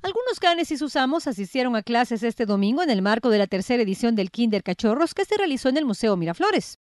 Algunos canes y sus amos asistieron a clases este domingo en el marco de la tercera edición del Kinder Cachorros que se realizó en el Museo Miraflores.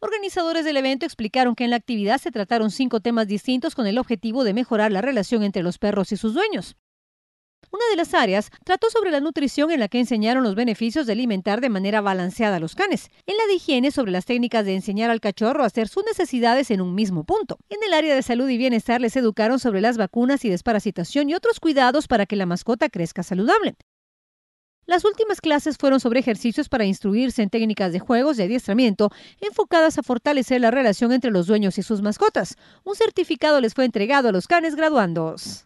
Organizadores del evento explicaron que en la actividad se trataron cinco temas distintos con el objetivo de mejorar la relación entre los perros y sus dueños. Una de las áreas trató sobre la nutrición en la que enseñaron los beneficios de alimentar de manera balanceada a los canes, en la de higiene sobre las técnicas de enseñar al cachorro a hacer sus necesidades en un mismo punto. En el área de salud y bienestar les educaron sobre las vacunas y desparasitación y otros cuidados para que la mascota crezca saludable. Las últimas clases fueron sobre ejercicios para instruirse en técnicas de juegos de adiestramiento enfocadas a fortalecer la relación entre los dueños y sus mascotas. Un certificado les fue entregado a los canes graduandos.